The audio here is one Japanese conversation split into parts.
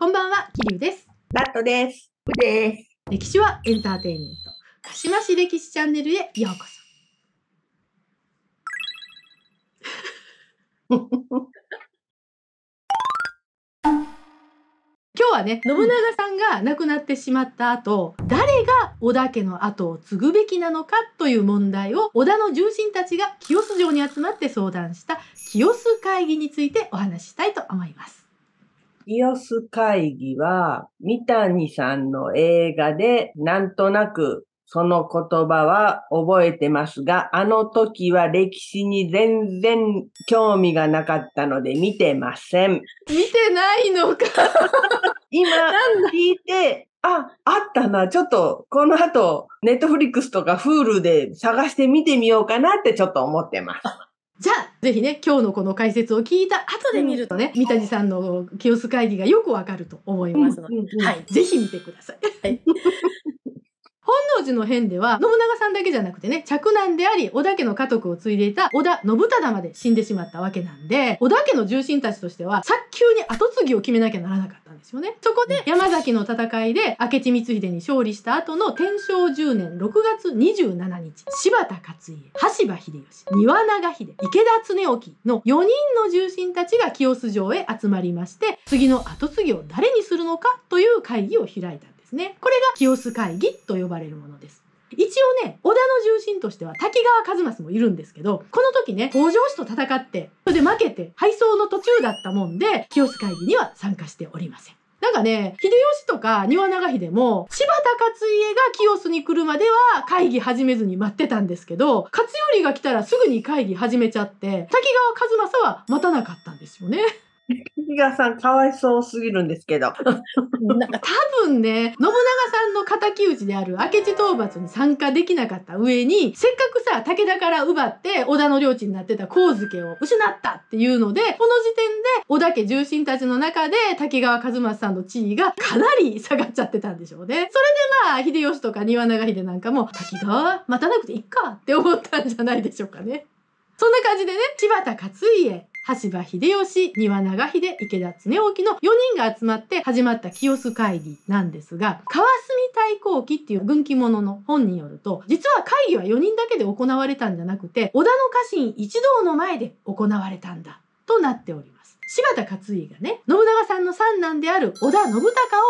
こんばんは、桐生です。ラットです。うです。歴史はエンターテインメント。かしまし歴史チャンネルへようこそ。今日はね、信長さんが亡くなってしまった後、誰が織田家の後を継ぐべきなのかという問題を織田の重臣たちが清洲城に集まって相談した清洲会議についてお話ししたいと思います。清須会議は、三谷さんの映画で、なんとなくその言葉は覚えてますが、あの時は歴史に全然興味がなかったので見てません。見てないのか。今聞いて、あ、あったな。ちょっと、この後、ネットフリックスとかフールで探して見てみようかなってちょっと思ってます。じゃあ、ぜひね、今日のこの解説を聞いた後で見るとね、三谷さんの清須会議がよくわかると思いますので、はい、ぜひ見てください。はい当時の変では、信長さんだけじゃなくてね、嫡男であり、織田家の家督を継いでいた織田信忠まで死んでしまったわけなんで、織田家の重臣たちとしては、早急に後継ぎを決めなきゃならなかったんですよね。そこで、山崎の戦いで、明智光秀に勝利した後の天正10年6月27日、柴田勝家、羽柴秀吉、庭長秀、池田恒興の4人の重臣たちが清洲城へ集まりまして、次の後継ぎを誰にするのかという会議を開いたですね。これが清須会議と呼ばれるものです。一応ね、織田の重臣としては滝川一益もいるんですけど、この時ね、北条氏と戦って、それで負けて敗走の途中だったもんで、清須会議には参加しておりません。なんかね、秀吉とか庭長秀も、柴田勝家が清須に来るまでは会議始めずに待ってたんですけど、勝頼が来たらすぐに会議始めちゃって、滝川一正は待たなかったんですよね。滝川さん、かわいそうすぎるんですけど。なんか多分ね、信長さんの敵討ちである明智討伐に参加できなかった上に、せっかくさ、武田から奪って織田の領地になってた光野を失ったっていうので、この時点で織田家重臣たちの中で滝川一正さんの地位がかなり下がっちゃってたんでしょうね。それでまあ、秀吉とか庭長秀なんかも、滝川待たなくていいかって思ったんじゃないでしょうかね。そんな感じでね、柴田勝家、橋場秀吉、庭長秀、池田恒興の4人が集まって始まった清須会議なんですが、川澄太閤記っていう軍記物の本によると、実は会議は4人だけで行われたんじゃなくて、織田の家臣一同の前で行われたんだ、となっております。柴田勝家がね、信長さんの三男である織田信孝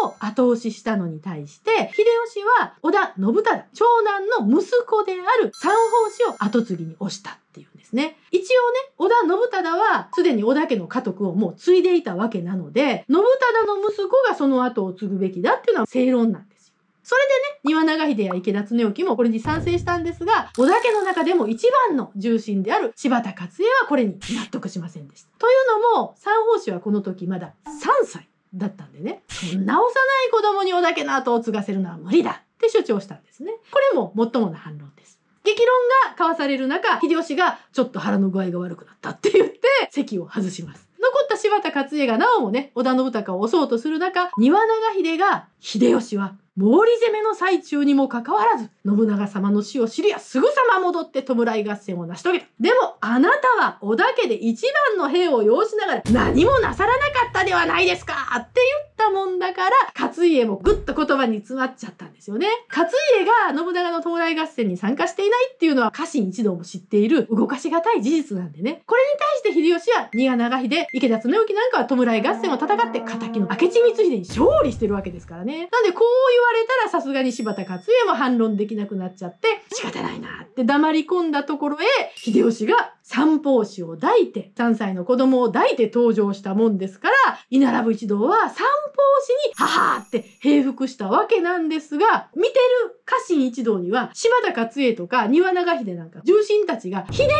を後押ししたのに対して、秀吉は織田信忠、長男の息子である三法師を後継ぎに押した。っていうんですね。一応ね、織田信忠はすでに織田家の家督をもう継いでいたわけなので、信忠の息子がその後を継ぐべきだっていうのは正論なんです。よ。それでね、庭長秀や池田恒興もこれに賛成したんですが、織田家の中でも一番の重臣である柴田勝家はこれに納得しませんでした。というのも、三法師はこの時まだ3歳だったんでね、そんな幼い子供に織田家の後を継がせるのは無理だって主張したんですね。これも最もな反論です。激論が交わされる中、秀吉がちょっと腹の具合が悪くなったって言って席を外します。残った柴田勝家がなおもね、織田信孝を押そうとする中、庭長秀が、秀吉は毛利攻めの最中にもかかわらず、信長様の死を知りやすぐさま戻って弔い合戦を成し遂げた。でも、あなたは織田家で一番の兵を要しながら何もなさらなかったではないですかって言ったもんだから、勝家もぐっと言葉に詰まっちゃったんですよね。勝家が信長の弔い合戦に参加していないっていうのは家臣一同も知っている動かしがたい事実なんでね。これに対して秀吉は、新谷長秀、池田恒興なんかは弔い合戦を戦って、敵の明智光秀に勝利してるわけですからね。なんでこう言われたらさすがに柴田勝家も反論できなくなっちゃって仕方ないなって黙り込んだところへ秀吉が三法師を抱いて3歳の子供を抱いて登場したもんですから居並ぶ一同は三法師に「ははって平服したわけなんですが見てる家臣一同には柴田勝家とか庭長秀なんか重臣たちが秀吉に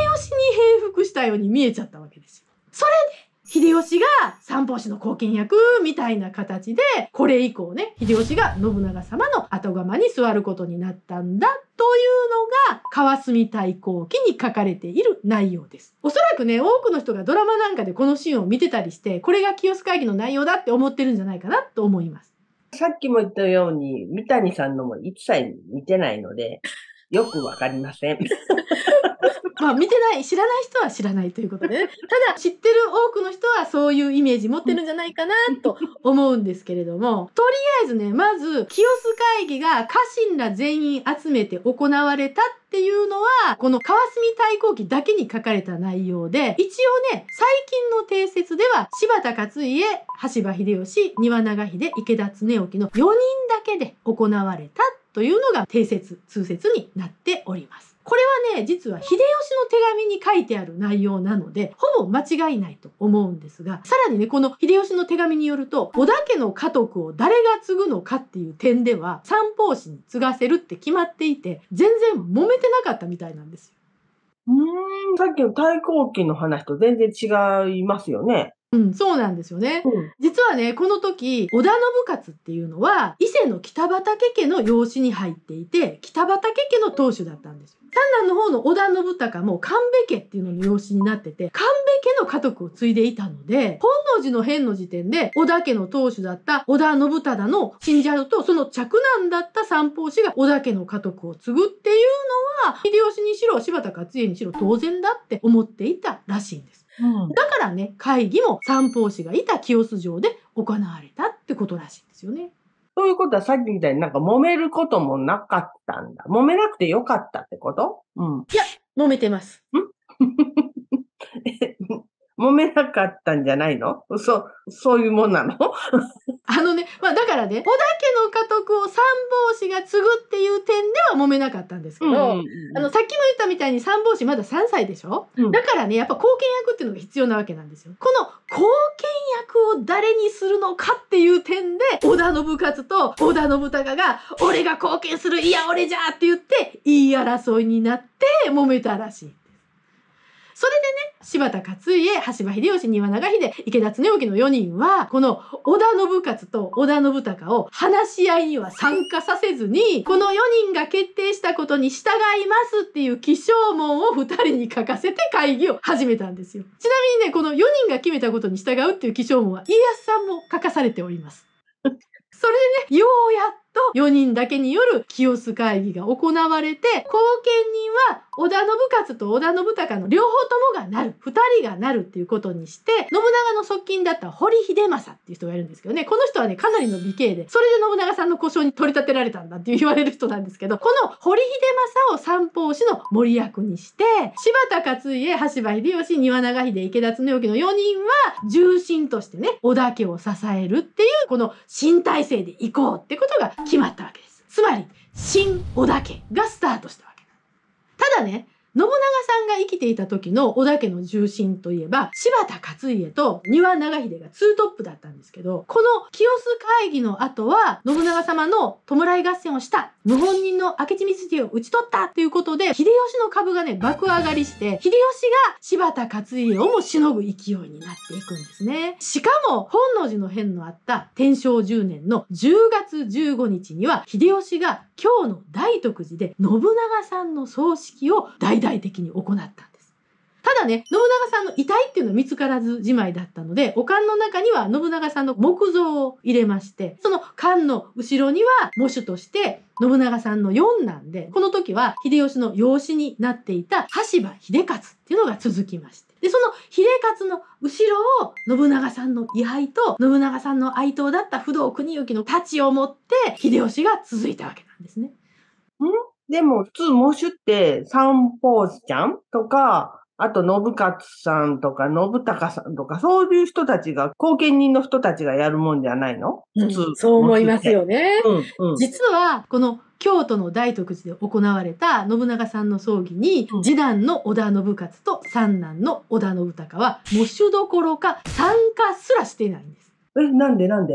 平服したように見えちゃったわけですよ。それで、ね秀吉が三法師の後見役みたいな形で、これ以降ね、秀吉が信長様の後釜に座ることになったんだというのが、川澄太公記に書かれている内容です。おそらくね、多くの人がドラマなんかでこのシーンを見てたりして、これが清須会議の内容だって思ってるんじゃないかなと思います。さっきも言ったように、三谷さんのも一切見てないので、よくわかりません。まあ見てない知らない人は知らないということで、ね、ただ知ってる多くの人はそういうイメージ持ってるんじゃないかなと思うんですけれどもとりあえずねまず清須会議が家臣ら全員集めて行われたっていうのはこの川澄太閤記だけに書かれた内容で一応ね最近の定説では柴田勝家羽柴秀吉庭長秀池田恒興の4人だけで行われたというのが定説通説になっております。これはね、実は秀吉の手紙に書いてある内容なので、ほぼ間違いないと思うんですが、さらにね、この秀吉の手紙によると、織田家の家督を誰が継ぐのかっていう点では、三法師に継がせるって決まっていて、全然揉めてなかったみたいなんですよ。うーん、さっきの太閤記の話と全然違いますよね。うん、そうなんですよね、うん、実はねこの時織田信勝っていうのは伊勢の北畠家の養子に入っていて北畠家の当主だったんですよ三男の方の織田信孝も神戸家っていうのに養子になってて神戸家の家督を継いでいたので本能寺の変の時点で織田家の当主だった織田信忠の死んじゃうとその嫡男だった三法師が織田家の家督を継ぐっていうのは秀吉にしろ柴田勝家にしろ当然だって思っていたらしいんです。うん、だからね会議も三法師がいた清洲城で行われたってことらしいんですよね。ということはさっきみたいになんか揉めることもなかったんだ。揉めなくてよかったってことうん。いや、揉めてます。ん揉めなかったんじゃないのそ、そういうもんなのあのね、まあだからね、織田家の家督を三法師が継ぐっていう点では揉めなかったんですけど、うんうんうん、あの、さっきも言ったみたいに三法師まだ3歳でしょ、うん、だからね、やっぱ貢献役っていうのが必要なわけなんですよ。この貢献役を誰にするのかっていう点で、織田信勝と織田信孝が、俺が貢献する、いや俺じゃって言って、言い争いになって揉めたらしい。それでね、柴田勝家、橋場秀吉、庭長秀、池田恒興の4人は、この織田信勝と織田信孝を話し合いには参加させずに、この4人が決定したことに従いますっていう起承文を2人に書かせて会議を始めたんですよ。ちなみにね、この4人が決めたことに従うっていう起承文は家康さんも書かされております。それでね、ようやっと4人だけによる清須会議が行われて後見人は織田信勝と織田信孝の両方ともがなる2人がなるっていうことにして信長の側近だった堀秀政っていう人がいるんですけどねこの人はねかなりの美形でそれで信長さんの故障に取り立てられたんだって言われる人なんですけどこの堀秀政を三法師の森役にして柴田勝家羽柴秀吉庭長秀池田恒興の4人は重臣としてね織田家を支えるっていうこの新体制でいこうってことが決まったわけです。つまり、新織田家がスタートしたわけ。ただね、信長さんが生きていた時の織田家の重臣といえば、柴田勝家と丹羽長秀がツートップだったんですけど、この清須会議の後は、信長様の弔い合戦をした、謀反人の明智光秀を討ち取ったということで、秀吉の株がね、爆上がりして、秀吉が柴田勝家をもしのぐ勢いになっていくんですね。しかも、本能寺の変のあった天正10年の10月15日には、秀吉が今日の大徳寺で信長さんの葬式を大大々的に行ったんですただね信長さんの遺体っていうのは見つからずじまいだったのでお棺の中には信長さんの木像を入れましてその棺の後ろには喪主として信長さんの四男でこの時は秀吉の養子になっていた羽柴秀勝っていうのが続きましてでその秀勝の後ろを信長さんの位牌と信長さんの哀悼だった不動国行の太刀を持って秀吉が続いたわけなんですね。でも、普通、喪主って三宝ちゃんとか、あと、信勝さんとか、信孝さんとか、そういう人たちが、後見人の人たちがやるもんじゃないの普通、うん、そう思いますよね。うんうん、実は、この京都の大徳寺で行われた信長さんの葬儀に、うん、次男の織田信勝と三男の織田信孝は喪主どころか参加すらしていないんです。え、なんでなんで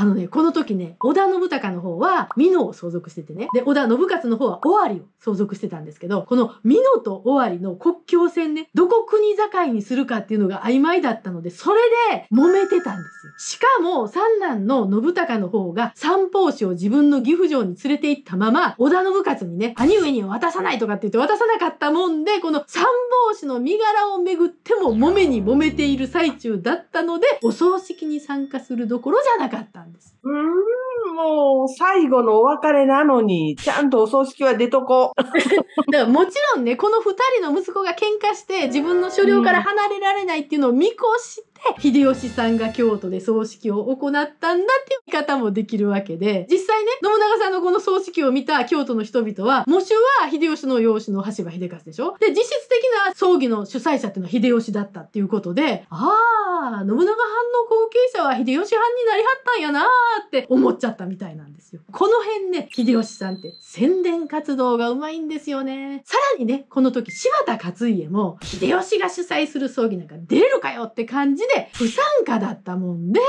あのね、この時ね、織田信孝の方は、美濃を相続しててね。で、織田信勝の方は、尾張を相続してたんですけど、この美濃と尾張の国境線ね、どこ国境にするかっていうのが曖昧だったので、それで揉めてたんですよ。しかも、三男の信孝の方が、三法師を自分の岐阜城に連れて行ったまま、織田信勝にね、兄上には渡さないとかって言って渡さなかったもんで、この三法師の身柄をめぐっても揉めに揉めている最中だったので、お葬式に参加するどころじゃなかったんです。です。うーん、もう最後のお別れなのに、ちゃんとお葬式は出とこ。だからもちろんね、この2人の息子が喧嘩して自分の所領から離れられないっていうのを見越して、秀吉さんが京都で葬式を行ったんだっていう見方もできるわけで、実際ね、信長さんのこの葬式を見た京都の人々は、喪主は秀吉の養子の橋場秀勝でしょで、実質的な葬儀の主催者っていうのは秀吉だったっていうことで、ああ、信長藩の後継者は秀吉藩になりはったんやなーって思っちゃったみたいなんですよ。この辺ね、秀吉さんって宣伝活動がうまいんですよね。さらにね、この時柴田勝家も、秀吉が主催する葬儀なんか出れるかよって感じでで不参加だったもんで、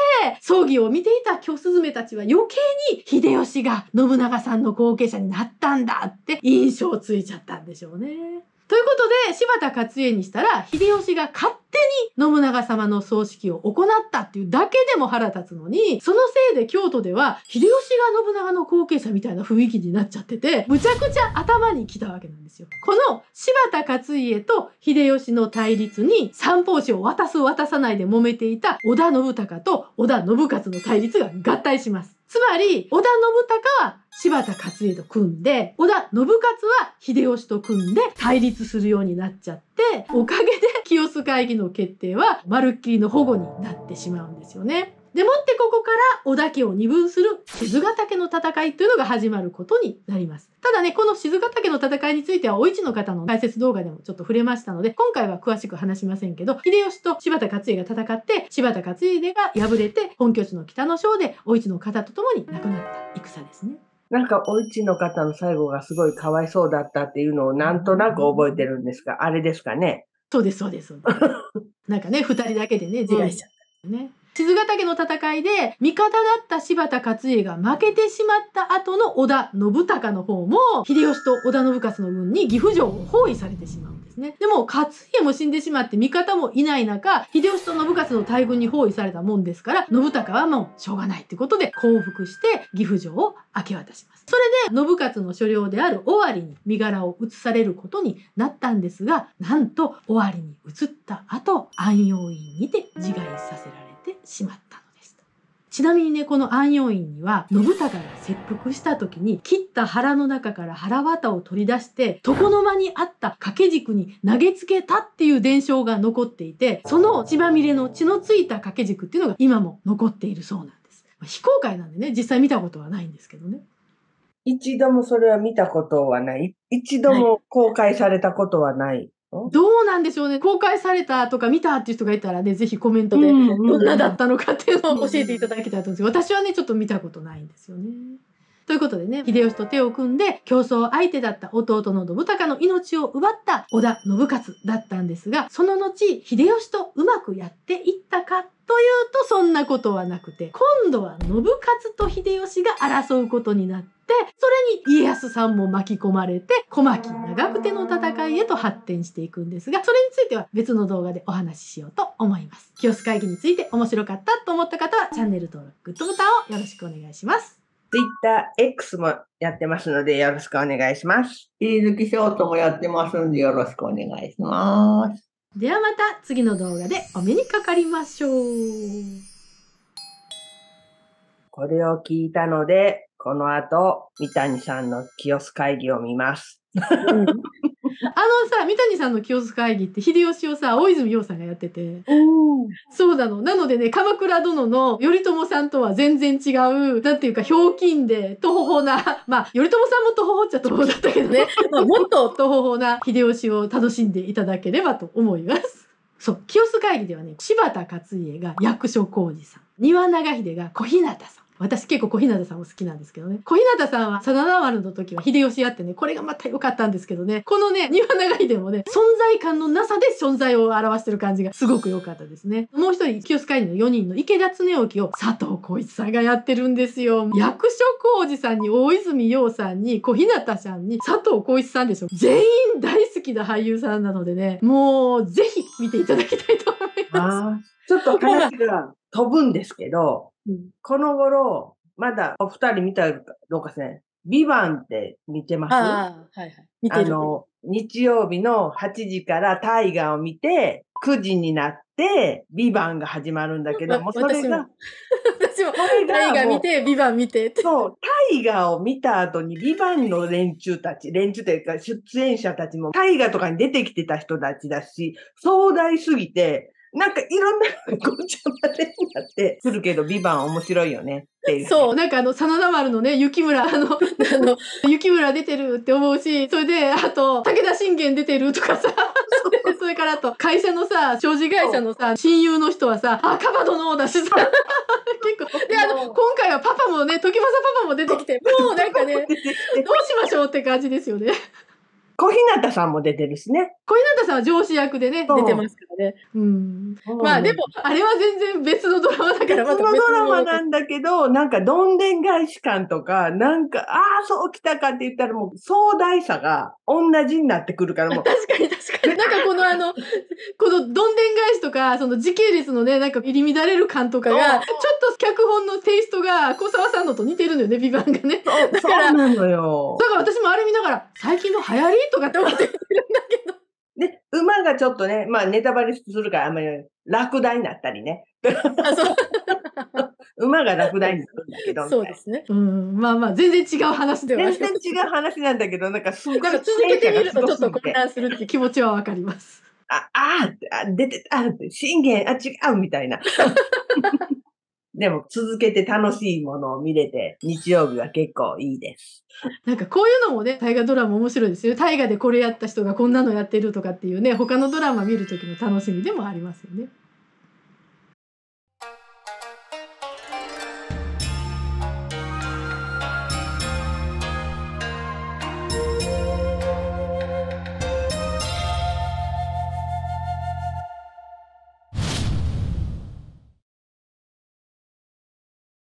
葬儀を見ていた京めたちは余計に秀吉が信長さんの後継者になったんだって印象ついちゃったんでしょうね。ということで、柴田勝家にしたら、秀吉が勝手に信長様の葬式を行ったっていうだけでも腹立つのに、そのせいで京都では、秀吉が信長の後継者みたいな雰囲気になっちゃってて、むちゃくちゃ頭にきたわけなんですよ。この柴田勝家と秀吉の対立に、三法師を渡す渡さないで揉めていた織田信孝と織田信勝の対立が合体します。つまり、織田信孝は柴田勝家と組んで、織田信勝は秀吉と組んで対立するようになっちゃって、おかげで清須会議の決定はまるっきりの保護になってしまうんですよね。でもってここから織田家を二分する静ヶ岳の戦いというのが始まることになります。ただね、この静ヶ岳の戦いについては、お市の方の解説動画でもちょっと触れましたので、今回は詳しく話しませんけど、秀吉と柴田勝家が戦って、柴田勝家が敗れて、本拠地の北の章でお市の方と共に亡くなった戦ですね。なんかお家の方の最後がすごいかわいそうだったっていうのをなんとなく覚えてるんですが、あれですかね。そうです、そうです。なんかね、2人だけでね、自害しちゃったね。うん静ヶ岳の戦いで味方だった柴田勝家が負けてしまった後の織田信孝の方も秀吉と織田信勝の軍に岐阜城を包囲されてしまね。でも、勝家も死んでしまって味方もいない中、秀吉と信勝の大軍に包囲されたもんですから、信孝はもうしょうがないってことで降伏して岐阜城を明け渡します。それで、信勝の所領である尾張に身柄を移されることになったんですが、なんと尾張に移った後、安養院にて自害させられてしまった。ちなみにね、この安養院には、信孝が切腹した時に、切った腹の中から腹綿を取り出して、床の間にあった掛け軸に投げつけたっていう伝承が残っていて、その血まみれの血のついた掛け軸っていうのが今も残っているそうなんです。非公開なんでね、実際見たことはないんですけどね。一度もそれは見たことはない。一度も公開されたことはないどうなんでしょうね。公開されたとか見たっていう人がいたらね、ぜひコメントでどんなだったのかっていうのを教えていただきたいと思います。私はね、ちょっと見たことないんですよね。ということでね、秀吉と手を組んで競争相手だった弟の信孝の命を奪った織田信勝だったんですが、その後、秀吉とうまくやっていったかというとそんなことはなくて、今度は信勝と秀吉が争うことになって、それに家康さんも巻き込まれて、小牧長久手の戦いへと発展していくんですが、それについては別の動画でお話ししようと思います。清須会議について面白かったと思った方は、チャンネル登録、グッドボタンをよろしくお願いします。Twitter、X もやってますので、よろしくお願いします。飯月ショートもやってますんで、よろしくお願いします。ではまた次の動画でお目にかかりましょう。これを聞いたので、この後、三谷さんの清須会議を見ます。うんさ三谷さんの清須会議って秀吉をさ大泉洋さんがやっててそうなのなのでね鎌倉殿の頼朝さんとは全然違うなんていうかひょうきんでとほほな まあ頼朝さんもとほほっちゃとほほだったけどね、もっととほほな秀吉を楽しんでいただければと思います。そう清洲会議ではね柴田勝家が役所広司さん庭長秀が小日向さん私結構小日向さんも好きなんですけどね。小日向さんは、真田丸の時は秀吉やってね、これがまた良かったんですけどね、このね、庭長秀もね、存在感のなさで存在を表してる感じがすごく良かったですね。もう一人、清須会の4人の池田恒興を佐藤浩一さんがやってるんですよ。役所広司さんに大泉洋さんに小日向さんに佐藤浩一さんでしょ。全員大好きな俳優さんなのでね、もうぜひ見ていただきたいと思います。ちょっと話が飛ぶんですけど、この頃、まだお二人見たらどうかですね。ビバンって見てますはいはい。見てる。あの、日曜日の8時から大河を見て、9時になって、ビバンが始まるんだけども、それが。私も、大河見て、ビバン見てそう、大河を見た後に、ビバンの連中たち、連中というか出演者たちも、大河とかに出てきてた人たちだし、壮大すぎて、なんかいろんな ごちゃ混ぜになってするけど、ビバン面白いよねっていう。そう、なんかあの、真田丸のね、雪村、あの、あの、雪村出てるって思うし、それで、あと、武田信玄出てるとかさ、それからあと、会社のさ、商事会社のさ、親友の人はさ、あ、カバ殿だしさ、結構。で、あの、今回はパパもね、時政パパも出てきて、もうなんかね、どうしましょうって感じですよね。小日向さんも出てるしね。小日向さんは上司役でね、出てますからね。うん。まあでも、あれは全然別のドラマだからま別のドラマなんだけど、なんかどんでん返し感とか、なんか、ああ、そう来たかって言ったらもう壮大さが同じになってくるからもう。確かに確かに。なんかこのあの、このどんでん返しとか、その時系列のね、なんか入り乱れる感とかが、ちょ脚本のテイストが小沢さんのと似てるのよね、ビバンがね。だから、だから私もあれ見ながら、最近の流行りとかって思ってるんだけど。で、馬がちょっとね、まあネタバレするからあんまり落第になったりね。馬が落第になるんだけど。そうですね。うん。まあまあ、全然違う話では全然違う話なんだけど、なんかすごい。続けてみるとちょっと混乱するって気持ちはわかります。あ、あ、出て、あ、信玄、あ、違うみたいな。でも続けて楽しいものを見れて、日曜日は結構いいです。なんかこういうのもね、大河ドラマ面白いですよ。大河でこれやった人がこんなのやってるとかっていうね、他のドラマ見る時の楽しみでもありますよね。